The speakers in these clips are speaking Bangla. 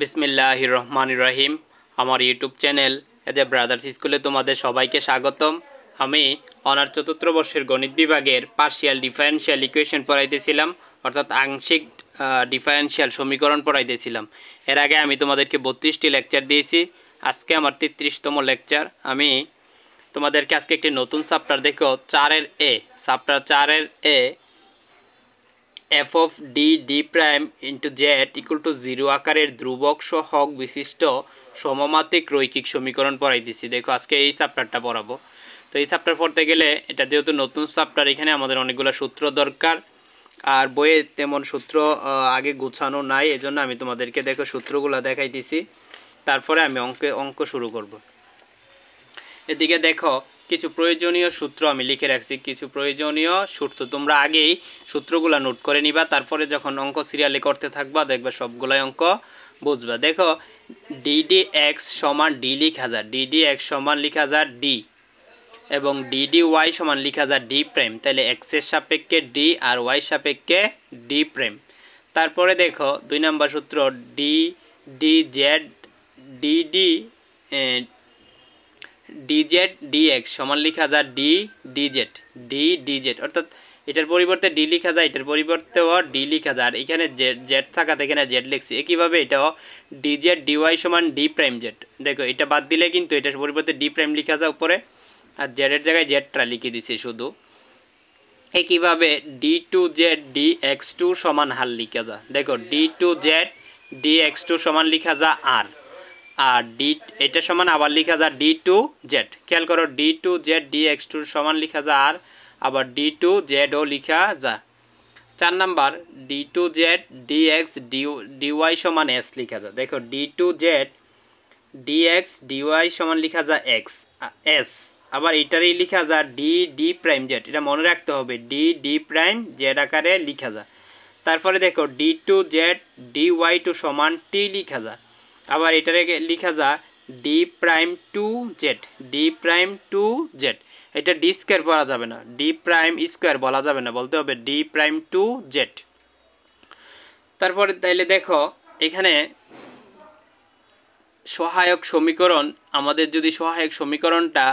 বিসমিল্লাহ রহমান রহিম আমার ইউটিউব চ্যানেল এদের ব্রাদার্স স্কুলে তোমাদের সবাইকে স্বাগতম আমি অনার চতুর্থ বর্ষের গণিত বিভাগের পার্শিয়াল ডিফারেন্সিয়াল ইকুয়েশন পড়াইতেছিলাম অর্থাৎ আংশিক ডিফারেন্সিয়াল সমীকরণ পড়াইতেছিলাম এর আগে আমি তোমাদেরকে বত্রিশটি লেকচার দিয়েছি আজকে আমার তেত্রিশতম লেকচার আমি তোমাদেরকে আজকে একটি নতুন চাপ্টার দেখো চারের এ চাপ্টার চারের এ F of D D prime into Z equal to zero আকারের ধ্রুবক সহগ বিশিষ্ট সমমাতিক রৈখিক সমীকরণ পড়াই পড়াইতেছি দেখো আজকে এই চ্যাপ্টারটা পড়াবো তো এই চ্যাপ্টার পড়তে গেলে এটা যেহেতু নতুন চ্যাপ্টার এখানে আমাদের অনেকগুলো সূত্র দরকার আর বইয়ে তেমন সূত্র আগে গুছানো নাই এজন্য আমি তোমাদেরকে দেখো সূত্রগুলো দেখাই দেখাইতেছি তারপরে আমি অঙ্কে অঙ্ক শুরু করব এদিকে দেখো কিছু প্রয়োজনীয় সূত্র আমি লিখে রাখছি কিছু প্রয়োজনীয় সূত্র তোমরা আগেই সূত্রগুলো নোট করে নিবা তারপরে যখন অঙ্ক সিরিয়ালে করতে থাকবা দেখবে সবগুলাই অঙ্ক বুঝবা দেখো ডিডি এক্স সমান ডি লিখা যায় ডিডি এক্স সমান লিখা যায় ডি এবং ডিডি ওয়াই সমান লিখা যায় ডি প্রেম তাহলে এক্সের সাপেক্ষে ডি আর ওয়াই সাপেক্ষে ডি প্রেম তারপরে দেখো দুই নম্বর সূত্র D D Z D D D Z D X সমান লিখা যায় ডি ডিজেড ডি ডিজেড অর্থাৎ এটার পরিবর্তে ডি লিখা যায় এটার পরিবর্তেও ডি লিখা যায় আর এখানে জেড জেড থাকাতে এখানে জেড লিখছি একইভাবে এটাও ডিজেড ডিওয়াই সমান ডি প্রাইম জেড দেখো এটা বাদ দিলে কিন্তু এটার পরিবর্তে ডি প্রাইম লিখা যায় উপরে আর জেডের জায়গায় জেডটা লিখে দিছি শুধু একইভাবে D two Z D x two সমান হার লিখা যা দেখো D two Z D x two সমান লিখা যা আর আর ডি এটা সমান আবার লিখা যায় ডি টু জেড খেয়াল করো D two Z D X টুর সমান লিখা যায় আর আবার ডি টু জেডও লিখা যা চার number D two Z D x D D Y সমান এস লিখা যায় দেখো D two Z D X D Y সমান লিখা যায় এক্স এস আবার এটারই লিখা যায় ডি ডি প্রাইম জেড এটা মনে রাখতে হবে ডি ডি প্রাইম জেড আকারে লিখা যায় তারপরে দেখো D two Z D Y two সমান টি লিখা যায় আবার এটারে লিখা যা D prime two Z D prime two Z এটা ডি স্কোয়ার বলা যাবে না ডি প্রাইম স্কোয়ার বলা যাবে না বলতে হবে ডি প্রাইম টু জেড তারপরে তাইলে দেখো এখানে সহায়ক সমীকরণ আমাদের যদি সহায়ক সমীকরণটা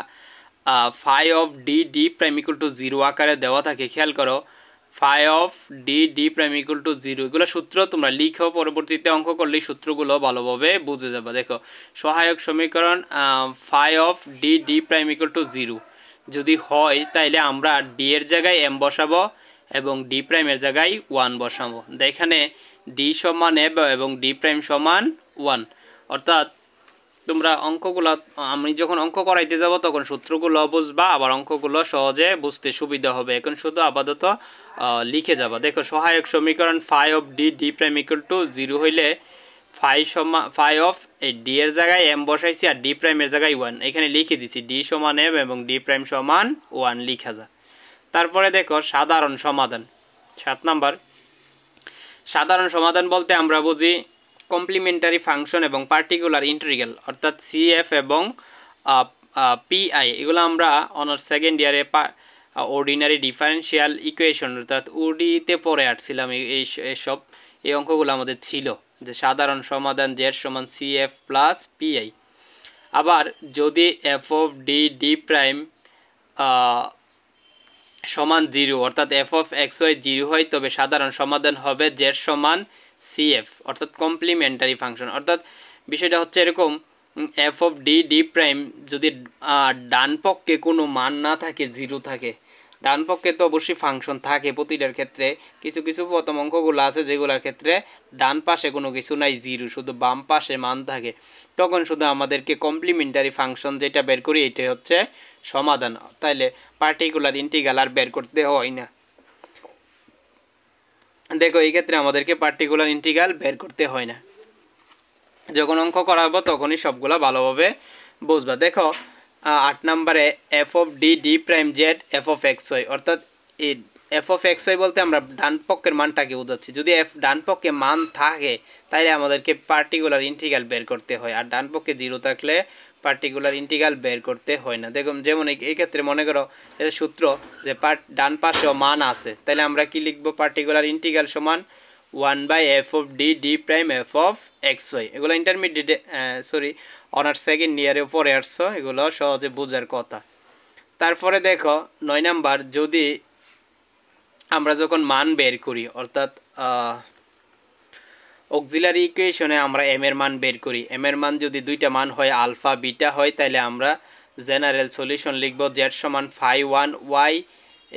phi of D D prime equal to zero আকারে দেওয়া থাকে খেয়াল করো phi of D D prime equal to zero এগুলো সূত্র তোমরা লিখো পরবর্তীতে অঙ্ক করলে সূত্রগুলো ভালোভাবে বুঝে যাবে দেখো সহায়ক সমীকরণ phi of D D prime equal to zero যদি হয় তাইলে আমরা ডি এর জায়গায় এম বসাবো এবং ডি প্রাইমের জায়গায় ওয়ান বসাবো এখানে ডি সমান এব এবং ডি প্রাইম সমান ওয়ান অর্থাৎ তোমরা অঙ্কগুলো আমি যখন অঙ্ক করাইতে যাব তখন সূত্রগুলো বুঝবা আবার অঙ্কগুলো সহজে বুঝতে সুবিধা হবে এখন শুধু আপাতত লিখে যাব দেখো সহায়ক সমীকরণ phi of D D prime equal to zero হইলে ফাই সমা ফাই অফ এই ডি এর জায়গায় এম বসাইছি আর ডি প্রাইমের জায়গায় ওয়ান এখানে লিখে দিছি ডি সমান এম এবং ডি প্রাইম সমান ওয়ান লিখা যা তারপরে দেখো সাধারণ সমাধান সাত নাম্বার সাধারণ সমাধান বলতে আমরা বুঝি কমপ্লিমেন্টারি ফাংশন এবং পার্টিকুলার ইন্টারিগাল অর্থাৎ সিএফ এবং পিআই এগুলো আমরা অনার্স সেকেন্ড ইয়ারে অর্ডিনারি ডিফারেন্সিয়াল ইকুয়েশন অর্থাৎ উডিতে পরে আসছিলাম এই সব এই অঙ্কগুলো আমাদের ছিল যে সাধারণ সমাধান জেড সমান সিএফ প্লাস পিআই আবার যদি F of D D prime সমান জিরো অর্থাৎ F of X Y zero হয় তবে সাধারণ সমাধান হবে জেড সমান সিএফ অর্থাৎ কমপ্লিমেন্টারি ফাংশন অর্থাৎ বিষয়টা হচ্ছে এরকম F of D D prime যদি ডানপক্ষে কোনো মান না থাকে জিরো থাকে ডানপক্ষে তো অবশ্যই ফাংশন থাকে প্রতিটার ক্ষেত্রে কিছু কিছু প্রথম অঙ্কগুলো আছে যেগুলোর ক্ষেত্রে ডান পাশে কোনো কিছু নাই জিরো শুধু বাম পাশে মান থাকে তখন শুধু আমাদেরকে কমপ্লিমেন্টারি ফাংশন যেটা বের করি এটা হচ্ছে সমাধান তাইলে পার্টিকুলার ইন্টিগ্রাল আর বের করতে হয় না দেখো এই ক্ষেত্রে আমাদেরকে পার্টিকুলার ইন্টিগ্রাল বের করতে হয় না যখন অঙ্ক করাবো তখনই সবগুলো ভালোভাবে বুঝবা দেখো আট নম্বরে F of D D prime Z F of X Y অর্থাৎ এই এফ অফ এক্স ওয়াই বলতে আমরা ডান পক্ষের মানটাকে বোঝাচ্ছি যদি এফ ডান পক্ষে মান থাকে তাহলে আমাদেরকে পার্টিকুলার ইন্টিগ্রাল বের করতে হয় আর ডান পক্ষে জিরো থাকলে পার্টিকুলার ইন্টিগ্রাল বের করতে হয় না দেখুন যেমন এই ক্ষেত্রে মনে করো সূত্র যে পার্ট ডান পাশেও মান আছে তাহলে আমরা কি লিখব পার্টিকুলার ইন্টিগ্রাল সমান one by F of D D prime F of X Y এগুলো ইন্টারমিডিয়েট সরি অনার্স সেকেন্ড ইয়ারে পরে আসছো এগুলো সহজে বোঝার কথা তারপরে দেখো নয় নাম্বার যদি আমরা যখন মান বের করি অর্থাৎ অক্সিলারি ইকুয়েশনে আমরা এম এর মান বের করি এম এর মান যদি দুইটা মান হয় আলফা বিটা হয় তাহলে আমরা জেনারেল সলিউশন লিখব জেড সমান ফাই ওয়ান ওয়াই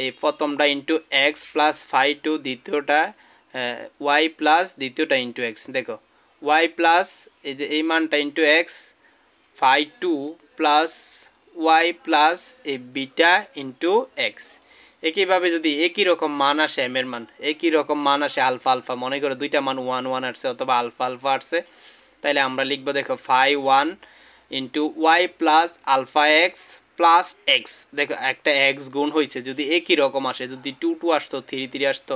এই প্রথমটা into X plus phi two দ্বিতীয়টা ওয়াই প্লাস দ্বিতীয়টা ইন্টু এক্স দেখো ওয়াই প্লাস এই যে এই মানটা into X phi two plus Y plus এই বিটা ইন্টু এক্স একইভাবে যদি একই রকম মান আসে এম এর মান একই রকম মান আসে আলফা আলফা মনে করো দুইটা মান ওয়ান ওয়ান আসছে অথবা আলফা আলফা আসছে তাহলে আমরা লিখবো দেখো phi one into Y plus alpha X plus X দেখো একটা এক্স গুণ হয়েছে যদি একই রকম আসে যদি টু টু আসতো থ্রি থ্রি আসতো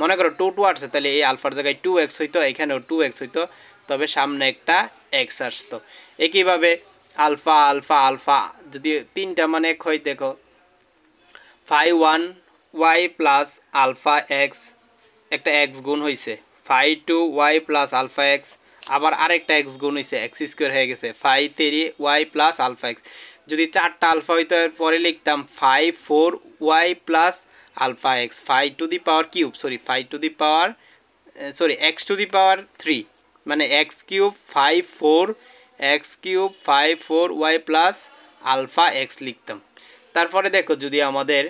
মনে করো টু টু আসছে তাহলে এই আলফার জায়গায় টু এক্স হইতো এখানেও টু এক্স হইতো তবে সামনে একটা এক্স আসতো একইভাবে আলফা আলফা আলফা যদি তিনটা মানে এক হয় দেখো phi one Y plus alpha X একটা এক্স গুণ হয়েছে phi two Y plus alpha X আবার আরেকটা এক্স গুণ হয়েছে এক্স স্কোয়ার হয়ে গেছে phi three Y plus alpha X যদি চারটা আলফা হইতো পরে লিখতাম phi four Y plus alpha X phi two the power cube sorry phi two the power sorry X two the power three মানে X cube five four X cube five four Y plus alpha X লিখতাম তারপরে দেখো যদি আমাদের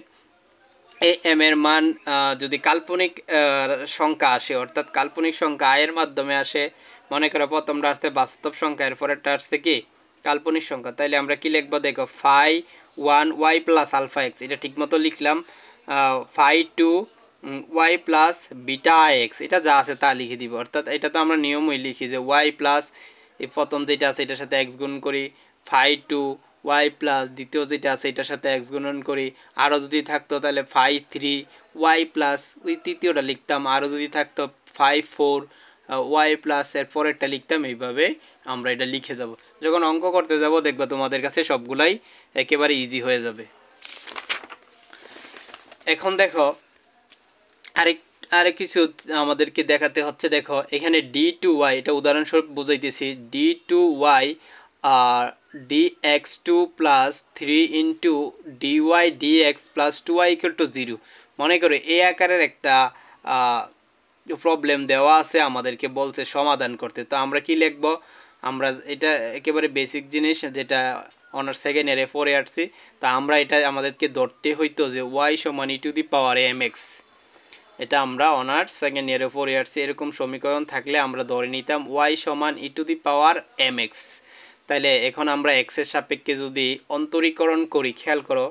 এ এম এর মান যদি কাল্পনিক সংখ্যা আসে অর্থাৎ কাল্পনিক সংখ্যা আয়ের মাধ্যমে আসে মনে করো প্রথমটা আসছে বাস্তব সংখ্যা এরপরেরটা আসছে কি কাল্পনিক সংখ্যা তাইলে আমরা কি লিখবো দেখো phi one Y plus alpha X এটা ঠিকমতো লিখলাম phi two Y plus beta X এটা যা আছে তা লিখে দিব অর্থাৎ এটা তো আমরা নিয়মই লিখি যে ওয়াই প্লাস এই প্রথম যেটা আছে এটার সাথে এক্স গুণ করি ফাই টু ওয়াই প্লাস দ্বিতীয় যেটা আছে এটার সাথে এক্স গুণন করি আরও যদি থাকতো তাহলে ফাইভ থ্রি ওয়াই প্লাস ওই তৃতীয়টা লিখতাম আরও যদি থাকতো ফাইভ ফোর ওয়াই প্লাস এর পরেরটা লিখতাম এইভাবে আমরা এটা লিখে যাব যখন অঙ্ক করতে যাব দেখবো তোমাদের কাছে সবগুলাই একেবারে ইজি হয়ে যাবে এখন দেখো আরেক আরে কিছু আমাদেরকে দেখাতে হচ্ছে দেখো এখানে ডি টু ওয়াই এটা উদাহরণস্বরূপ বুঝাইতেছি ডি টু ওয়াই আর dx2 plus 3 into dy plus two Y equal to zero মনে করো এ আকারের একটা প্রবলেম দেওয়া আছে আমাদেরকে বলছে সমাধান করতে তো আমরা কি লিখব আমরা এটা একেবারে বেসিক জিনিস যেটা অনার্স সেকেন্ড ইয়ারে পড়ে আসছি তা আমরা এটা আমাদেরকে ধরতে হইতো যে ওয়াই সমান E to the power M X এটা আমরা অনার্স সেকেন্ড ইয়ারে ফোর আসছি এরকম সমীকরণ থাকলে আমরা ধরে নিতাম ওয়াই সমান E to the power M X তাহলে এখন আমরা এক্সের সাপেক্ষে যদি অন্তরীকরণ করি খেয়াল করো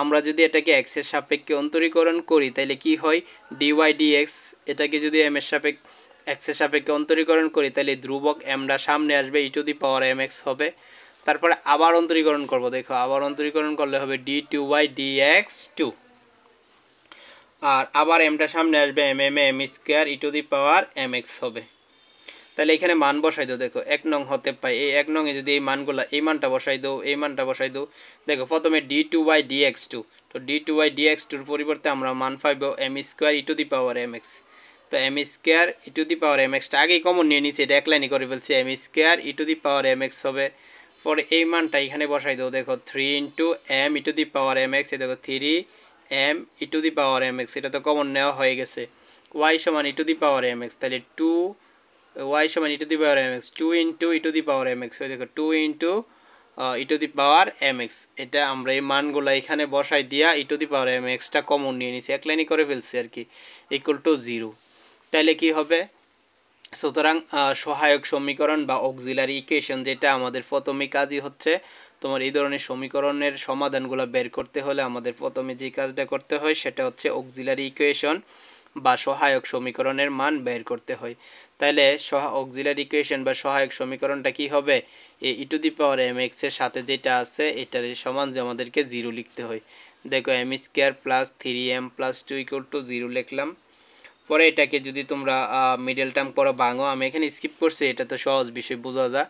আমরা যদি এটাকে এক্সের সাপেক্ষে অন্তরীকরণ করি তাহলে কি হয় ডিওয়াই ডিএক্স এটাকে যদি এম এর সাপেক্ষে এক্সের সাপেক্ষে অন্তরীকরণ করি তাহলে ধ্রুবক এমটা সামনে আসবে E to the power M X হবে তারপরে আবার অন্তরীকরণ করব দেখো আবার অন্তরীকরণ করলে হবে D two Y D x two আর আবার এমটা সামনে আসবে M M M square E to the power M X হবে তাহলে এখানে মান বসাই দো দেখো এক নং হতে পাই এই এক এ যদি এই মানগুলো এই মানটা বসাই দো এই মানটা বসাই দো দেখো প্রথমে D two by D x two তো D two by D X টুর পরিবর্তে আমরা মান পাইব M square E to the power M X তো M square E to the power M এক্সটা আগেই কমন নিয়ে নিছি এটা এক লাইনই করে ফেলছি M square E to the power M X হবে পরে এই মানটা এখানে বসাই দেবো দেখো three into M E to to the power M X দেখো three M E to the power M X এটা তো কমন নেওয়া হয়ে গেছে ওয়াই সমান E to to the power M X তাহলে টু ওয়াই সমান e to the power M X two into E to the power M X ওই দেখো two into E to the power M X এটা আমরা এই মানগুলো এখানে বসাই দিয়া E to the power M এক্সটা কমন নিয়ে নিছি এক লাইনই করে ফেলছি আর কি ইকুয়াল টু জিরো তাহলে কি হবে সুতরাং uh, সহায়ক সমীকরণ বা অক্সিলারি ইকুয়েশন যেটা আমাদের প্রথমে কাজই হচ্ছে তোমার এই ধরনের সমীকরণের সমাধানগুলো বের করতে হলে আমাদের প্রথমে যে কাজটা করতে হয় সেটা হচ্ছে অক্সিলারি ইকুয়েশন বা সহায়ক সমীকরণের মান বের করতে হয় তাহলে সহ অক্সিলারি ইকুয়েশন বা সহায়ক সমীকরণটা কি হবে এ ই টু দি পাওয়ার এম এক্সের সাথে যেটা আছে এটার সমান যে আমাদেরকে জিরো লিখতে হয় দেখো M square plus three M plus two equal to zero লিখলাম পরে এটাকে যদি তোমরা মিডল টার্ম করো বাঙো আমি এখানে স্কিপ করছি এটা তো সহজ বিষয় বোঝা যা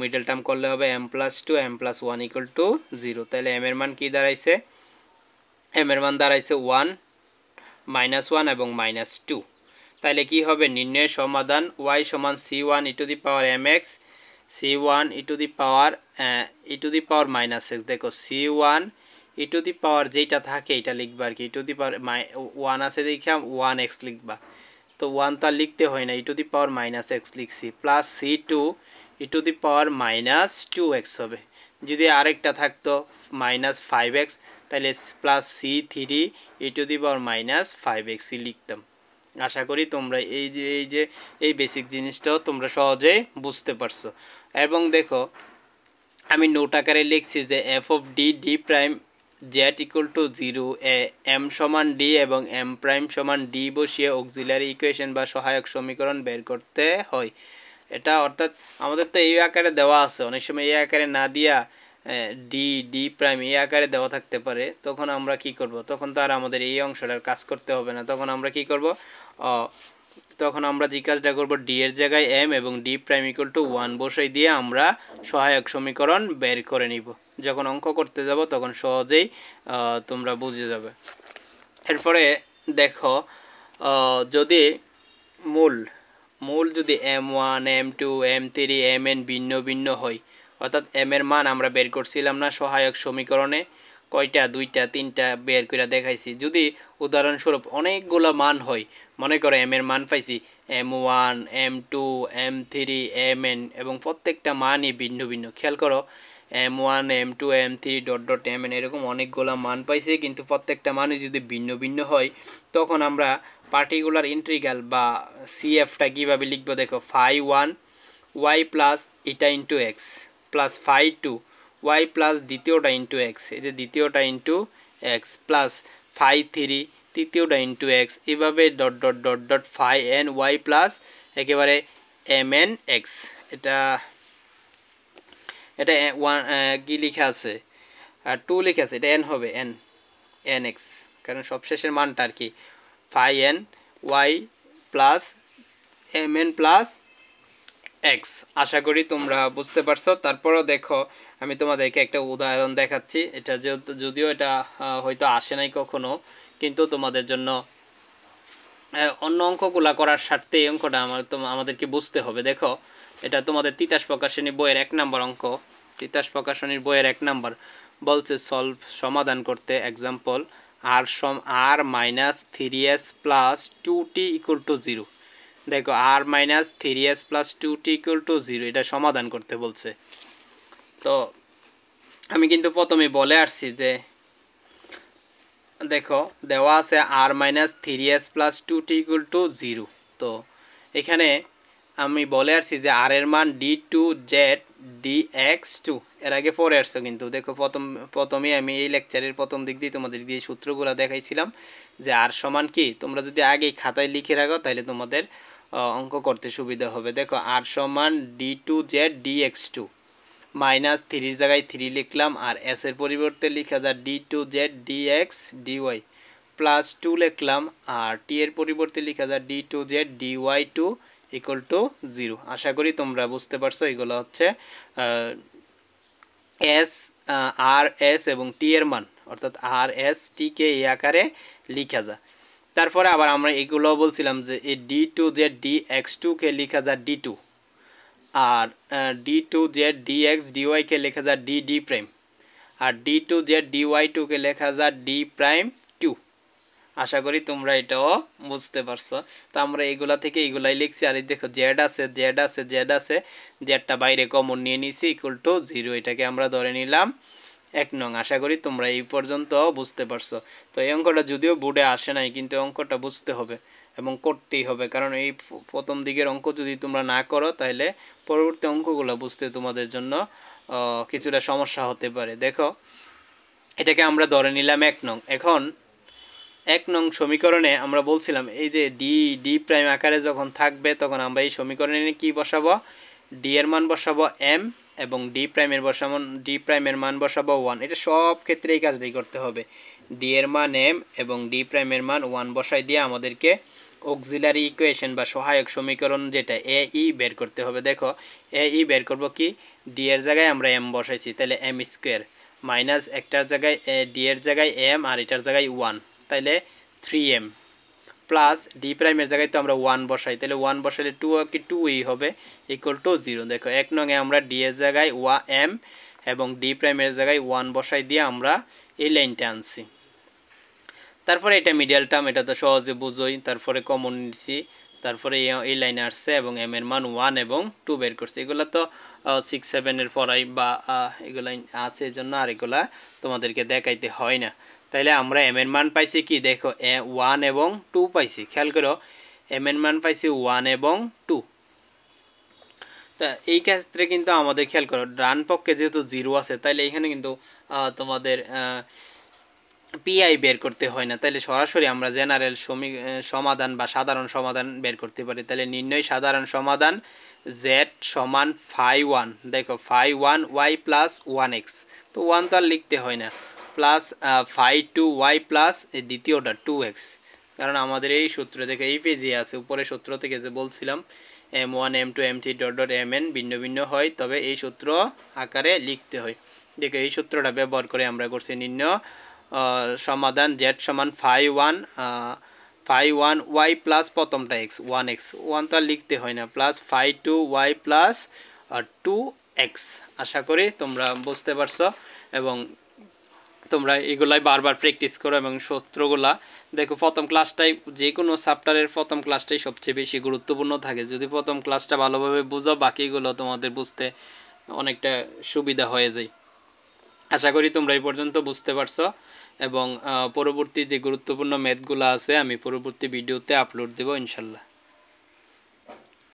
মিডল টার্ম করলে হবে M plus two M plus one equal to zero তাহলে এম এর মান কী দাঁড়াইছে এম এর মান দাঁড়াইছে ওয়ান মাইনাস ওয়ান এবং মাইনাস টু তাহলে কি হবে নির্ণয়ের সমাধান ওয়াই সমান C one E to the power M X C one E to the power E to the power minus X দেখো C one E to the power যেটা থাকে এটা লিখবা আর কি ই to the power my one আছে দেখে ওয়ান এক্স লিখবা তো ওয়ান তার লিখতে হয় না E to the power minus X লিখছি plus C two E to the power minus two X হবে যদি আরেকটা থাকতো মাইনাস ফাইভ এক্স তাহলে plus C three E to the power minus five এক্সই লিখতাম আশা করি তোমরা এই যে এই যে এই বেসিক জিনিসটাও তোমরা সহজে বুঝতে পারছো এবং দেখো আমি নোট আকারে লিখছি যে F of D D prime Z equal to zero এ এম সমান ডি এবং এম প্রাইম সমান ডি বসিয়ে অক্সিলারি ইকুয়েশন বা সহায়ক সমীকরণ বের করতে হয় এটা অর্থাৎ আমাদের তো এই আকারে দেওয়া আছে অনেক সময় এই আকারে না দিয়া ডি ডি প্রাইম এই আকারে দেওয়া থাকতে পারে তখন আমরা কি করব তখন তো আর আমাদের এই অংশটার কাজ করতে হবে না তখন আমরা কি করব তখন আমরা যে কাজটা করবো ডি এর জায়গায় এম এবং D prime equal to one বসাই দিয়ে আমরা সহায়ক সমীকরণ বের করে নিব যখন অঙ্ক করতে যাব তখন সহজেই তোমরা বুঝে যাবে এরপরে দেখো যদি মূল মূল যদি M one M two M three M N ভিন্ন ভিন্ন হয় অর্থাৎ এম এর মান আমরা বের করছিলাম না সহায়ক সমীকরণে কয়টা দুইটা তিনটা বের করে দেখাইছি যদি উদাহরণস্বরূপ অনেকগুলো মান হয় মনে করো এম এর মান পাইছি M one M two M three M N এবং প্রত্যেকটা মানই ভিন্ন ভিন্ন খেয়াল করো M one M two M three dot dot M N এরকম অনেকগুলো মান পাইছি কিন্তু প্রত্যেকটা মানই যদি ভিন্ন ভিন্ন হয় তখন আমরা পার্টিকুলার ইন্ট্রিগাল বা সিএফটা কীভাবে লিখবো দেখো phi one Y plus eta into X plus five two Y plus দ্বিতীয়টা ইন্টু এক্স এই যে দ্বিতীয়টা into X plus five three তৃতীয়টা ইন্টু এক্স এভাবে dot dot dot dot phi N Y plus একেবারে এম এন এক্স এটা এটা ওয়ান কি লিখে আছে আর টু লিখে আছে এটা এন হবে এন এন এক্স কারণ সবশেষের মানটা আর কি phi N Y plus M N plus X আশা করি তোমরা বুঝতে পারছো তারপরও দেখো আমি তোমাদেরকে একটা উদাহরণ দেখাচ্ছি এটা যদিও এটা হয়তো আসে নাই কখনো কিন্তু তোমাদের জন্য অন্য অঙ্কগুলা করার স্বার্থে এই অঙ্কটা আমার আমাদেরকে বুঝতে হবে দেখো এটা তোমাদের তিতাস প্রকাশনী বইয়ের এক নাম্বার অঙ্ক তিতাস প্রকাশনীর বইয়ের এক নাম্বার বলছে সলভ সমাধান করতে এক্সাম্পল আর সম R minus three S plus two T equal to zero দেখো R minus three S plus two T equal to zero এটা সমাধান করতে বলছে তো আমি কিন্তু প্রথমে বলে আসছি যে দেখো দেওয়া আছে R minus three S plus two T equal to zero তো এখানে আমি বলে আসছি যে আর এর মান D two Z D x two এর আগে পরে আসছো কিন্তু দেখো প্রথম প্রথমে আমি এই লেকচারের প্রথম দিক দিয়ে তোমাদের দিয়ে সূত্রগুলো দেখাইছিলাম যে আর সমান কি তোমরা যদি আগে খাতায় লিখে রাখো তাহলে তোমাদের অঙ্ক করতে সুবিধা হবে দেখো আর সমান d two Z D x two minus থ্রির জায়গায় থ্রি লিখলাম আর এস এর পরিবর্তে লিখা যায় d two Z D x d y plus two লিখলাম আর টি এর পরিবর্তে লিখা যায় d two Z D Y two equal to zero আশা করি তোমরা বুঝতে পারছো এগুলো হচ্ছে এস আর এস এবং টি এর মান অর্থাৎ আর এস টিকে এই আকারে লিখা যায় তারপরে আবার আমরা এগুলো বলছিলাম যে এই d two Z D x টুকে লেখা যায় ডি টু আর d two Z D x d ওয়াইকে লেখা যায় ডি ডি প্রাইম আর d two Z D y টুকে লেখা যায় ডি প্রাইম টু আশা করি তোমরা এটাও বুঝতে পারছো তো আমরা এগুলা থেকে এগুলাই লিখছি আর এই দেখো জেড আছে জেড আছে জেড আছে জেডটা বাইরে কমন নিয়ে নিছি ইকুয়াল টু জিরো এটাকে আমরা ধরে নিলাম এক নং আশা করি তোমরা এই পর্যন্ত বুঝতে পারছো তো এই অঙ্কটা যদিও বোর্ডে আসে নাই কিন্তু অঙ্কটা বুঝতে হবে এবং করতেই হবে কারণ এই প্রথম দিকের অঙ্ক যদি তোমরা না করো তাহলে পরবর্তী অঙ্কগুলো বুঝতে তোমাদের জন্য কিছুটা সমস্যা হতে পারে দেখো এটাকে আমরা ধরে নিলাম এক নং এখন এক নং সমীকরণে আমরা বলছিলাম এই যে ডি ডি প্রাইম আকারে যখন থাকবে তখন আমরা এই সমীকরণে কি বসাবো ডি এর মান বসাবো এম এবং ডি প্রাইমের বসাবো ডি প্রাইমের মান বসাবো ওয়ান এটা সব ক্ষেত্রে এই কাজটাই করতে হবে ডি এর মান এম এবং ডি প্রাইমের মান ওয়ান বসাই দিয়ে আমাদেরকে অক্সিলারি ইকুয়েশন বা সহায়ক সমীকরণ যেটা এ ই e বের করতে হবে দেখো এ ই e বের করব কি ডি এর জায়গায় আমরা এম বসাইছি তাহলে এম স্কোয়ার মাইনাস একটার জায়গায় ডি এর জায়গায় এম আর এটার জায়গায় ওয়ান তাহলে থ্রি এম প্লাস ডি প্রাইমের জায়গায় তো আমরা ওয়ান বসাই তাহলে ওয়ান বসাইলে টু কি টু ই হবে ইকুয়াল টু জিরো দেখো এক নঙে আমরা ডি এর জায়গায় ওয়া এম এবং ডি প্রাইমের জায়গায় ওয়ান বসাই দিয়ে আমরা এই লাইনটা আনছি তারপরে এটা মিডিয়াল টার্ম এটা তো সহজে বুঝোই তারপরে কমন নিচ্ছি তারপরে এই লাইনে আসছে এবং এম এর মান ওয়ান এবং টু বের করছে এগুলো তো সিক্স সেভেনের পড়াই বা এগুলো আছে জন্য আর এগুলা তোমাদেরকে দেখাইতে হয় না তাইলে আমরা এম এর মান পাইছি কি দেখো এ ওয়ান এবং টু পাইছি খেয়াল করো এম এর মান পাইছি ওয়ান এবং টু তা এই ক্ষেত্রে কিন্তু আমাদের খেয়াল করো ডান পক্ষে যেহেতু জিরো আছে তাইলে এখানে কিন্তু তোমাদের পিআই বের করতে হয় না তাইলে সরাসরি আমরা জেনারেল সমী সমাধান বা সাধারণ সমাধান বের করতে পারি তাহলে নির্ণয় সাধারণ সমাধান জেড সমান ফাই ওয়ান দেখো phi one Y plus one x তো ওয়ান তো আর লিখতে হয় না plus five two Y plus দ্বিতীয় দ্বিতীয়টা টু এক্স কারণ আমাদের এই সূত্র থেকে এই পেজে আছে উপরে সূত্র থেকে যে বলছিলাম m one M two M three dot dot M N ভিন্ন ভিন্ন হয় তবে এই সূত্র আকারে লিখতে হয় দেখে এই সূত্রটা ব্যবহার করে আমরা করছি নিম্ন সমাধান জেড সমান five one five one Y plus প্রথমটা এক্স ওয়ান এক্স ওয়ান তো আর লিখতে হয় না plus five two Y plus two x আশা করি তোমরা বুঝতে পারছো এবং তোমরা এগুলাই বারবার প্র্যাকটিস করো এবং সূত্রগুলা দেখো প্রথম ক্লাসটাই যে কোনো চাপ্টারের প্রথম ক্লাসটাই সবচেয়ে বেশি গুরুত্বপূর্ণ থাকে যদি প্রথম ক্লাসটা ভালোভাবে বুঝো বাকিগুলো তোমাদের বুঝতে অনেকটা সুবিধা হয়ে যায় আশা করি তোমরা এই পর্যন্ত বুঝতে পারছো এবং পরবর্তী যে গুরুত্বপূর্ণ ম্যাথগুলো আছে আমি পরবর্তী ভিডিওতে আপলোড দেবো ইনশাল্লাহ